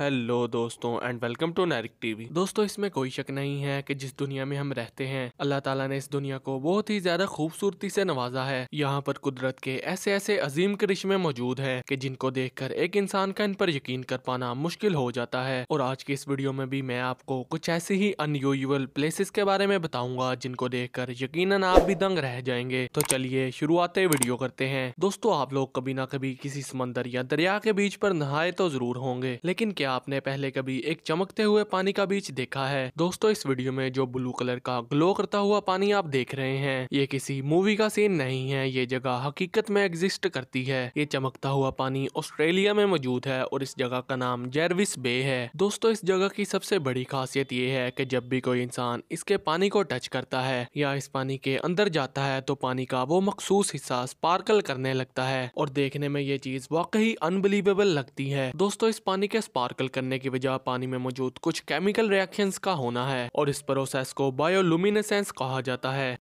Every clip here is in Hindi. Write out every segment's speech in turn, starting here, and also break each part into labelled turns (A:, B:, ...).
A: हेलो दोस्तों एंड वेलकम टू नैरिक टीवी दोस्तों इसमें कोई शक नहीं है कि जिस दुनिया में हम रहते हैं अल्लाह ताला ने इस दुनिया को बहुत ही ज्यादा खूबसूरती से नवाजा है यहाँ पर कुदरत के ऐसे ऐसे अजीम करिश्मे मौजूद हैं कि जिनको देखकर एक इंसान का इन पर यकीन कर पाना मुश्किल हो जाता है और आज की इस वीडियो में भी मैं आपको कुछ ऐसे ही अनयूजल प्लेसेस के बारे में बताऊंगा जिनको देख कर यकीन आप भी दंग रह जाएंगे तो चलिए शुरुआत वीडियो करते हैं दोस्तों आप लोग कभी ना कभी किसी समंदर या दरिया के बीच पर नहाए तो जरूर होंगे लेकिन क्या क्या आपने पहले कभी एक चमकते हुए पानी का बीच देखा है दोस्तों इस वीडियो में जो ब्लू कलर का ग्लो करता हुआ पानी आप देख रहे हैं ये किसी मूवी का सीन नहीं है ये जगह हकीकत में एग्जिस्ट करती है ये चमकता हुआ पानी ऑस्ट्रेलिया में मौजूद है और इस जगह का नाम जेरविस बे है दोस्तों इस जगह की सबसे बड़ी खासियत ये है की जब भी कोई इंसान इसके पानी को टच करता है या इस पानी के अंदर जाता है तो पानी का वो मखसूस हिस्सा स्पार्कल करने लगता है और देखने में ये चीज वाकई अनबिलीवेबल लगती है दोस्तों इस पानी के स्पार्क नकल करने की वजह पानी में मौजूद कुछ केमिकल रिएक्शंस का होना है और इस प्रोसेस को बायोलुमिनेसेंस कहा जाता है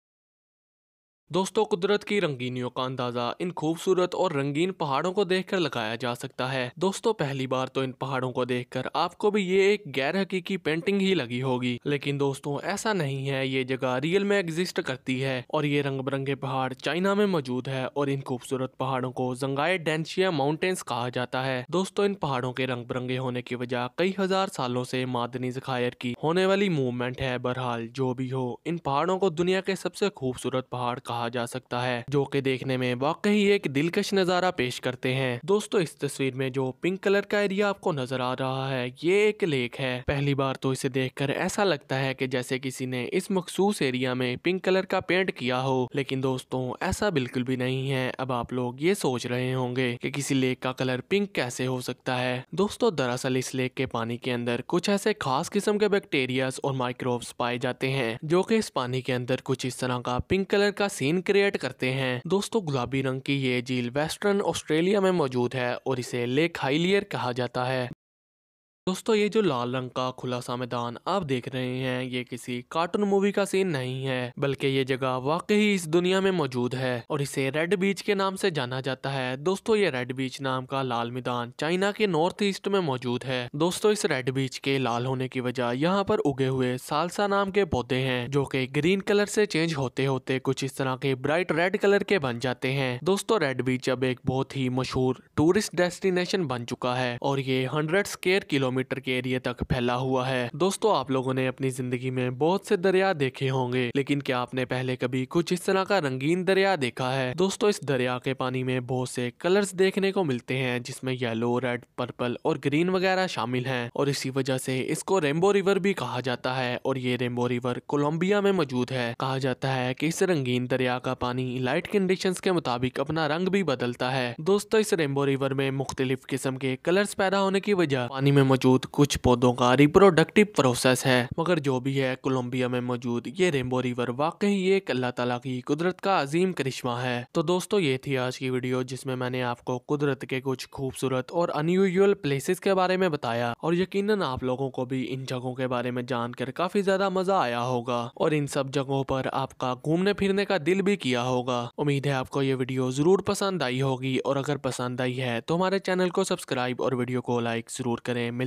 A: दोस्तों कुदरत की रंगीनियों का अंदाजा इन खूबसूरत और रंगीन पहाड़ों को देखकर लगाया जा सकता है दोस्तों पहली बार तो इन पहाड़ों को देखकर आपको भी ये एक गैर हकीकी पेंटिंग ही लगी होगी लेकिन दोस्तों ऐसा नहीं है ये जगह रियल में एग्जिस्ट करती है और ये रंग बिरंगे पहाड़ चाइना में मौजूद है और इन खूबसूरत पहाड़ों को जंगाए डेंशिया माउंटेन्स कहा जाता है दोस्तों इन पहाड़ों के रंग बिरंगे होने की वजह कई हजार सालों से मादनी जखायर की होने वाली मूवमेंट है बहरहाल जो भी हो इन पहाड़ों को दुनिया के सबसे खूबसूरत पहाड़ कहा कहा जा सकता है जो कि देखने में वाकई एक दिलकश नज़ारा पेश करते हैं दोस्तों इस तस्वीर में जो पिंक कलर का एरिया आपको नजर आ रहा है ये एक लेक है पहली बार तो इसे देख ऐसा लगता है कि जैसे किसी ने इस मखसूस एरिया में पिंक कलर का पेंट किया हो लेकिन दोस्तों ऐसा बिल्कुल भी नहीं है अब आप लोग ये सोच रहे होंगे कि किसी लेक का कलर पिंक कैसे हो सकता है दोस्तों दरअसल इस लेक के पानी के अंदर कुछ ऐसे खास किस्म के बैक्टीरिया और माइक्रोब्स पाए जाते हैं जो कि इस पानी के अंदर कुछ इस तरह का पिंक कलर का सीन सीन क्रिएट करते हैं दोस्तों गुलाबी रंग की ये झील वेस्टर्न ऑस्ट्रेलिया में मौजूद है और इसे लेक हाइलियर कहा जाता है दोस्तों ये जो लाल रंग का खुला सा मैदान आप देख रहे हैं ये किसी कार्टून मूवी का सीन नहीं है बल्कि ये जगह वाकई इस दुनिया में मौजूद है और इसे रेड बीच के नाम से जाना जाता है दोस्तों ये रेड बीच नाम का लाल मैदान चाइना के नॉर्थ ईस्ट में मौजूद है दोस्तों इस रेड बीच के लाल होने की वजह यहाँ पर उगे हुए सालसा नाम के पौधे है जो की ग्रीन कलर से चेंज होते होते कुछ इस तरह के ब्राइट रेड कलर के बन जाते हैं दोस्तों रेड बीच अब एक बहुत ही मशहूर टूरिस्ट डेस्टिनेशन बन चुका है और ये हंड्रेड स्केयर किलोमीटर किलोमीटर के एरिया तक फैला हुआ है दोस्तों आप लोगों ने अपनी जिंदगी में बहुत से दरिया देखे होंगे लेकिन क्या आपने पहले कभी कुछ इस तरह का रंगीन दरिया देखा है दोस्तों इस दरिया के पानी में बहुत से कलर्स देखने को मिलते हैं जिसमें येलो रेड पर्पल और ग्रीन वगैरह शामिल है और इसी वजह से इसको रेम्बो रिवर भी कहा जाता है और ये रेम्बो रिवर कोलम्बिया में मौजूद है कहा जाता है की इस रंगीन दरिया का पानी लाइट कंडीशन के मुताबिक अपना रंग भी बदलता है दोस्तों इस रेमबो रिवर में मुख्तलिफ किस्म के कलर्स पैदा होने की वजह पानी में मौजूद मौजूद कुछ पौधों का रिप्रोडक्टिव प्रोसेस है मगर जो भी है कोलंबिया में मौजूद ये रेमबो रिवर वाकई ये एक अल्लाह तला की कुदरत का अजीम करिश्मा है तो दोस्तों ये थी आज की वीडियो जिसमें मैंने आपको कुदरत के कुछ खूबसूरत और अनयूजल प्लेसेस के बारे में बताया और यकीनन आप लोगों को भी इन जगहों के बारे में जानकर काफी ज्यादा मजा आया होगा और इन सब जगहों पर आपका घूमने फिरने का दिल भी किया होगा उम्मीद है आपको ये वीडियो जरूर पसंद आई होगी और अगर पसंद आई है तो हमारे चैनल को सब्सक्राइब और वीडियो को लाइक जरूर करें मिल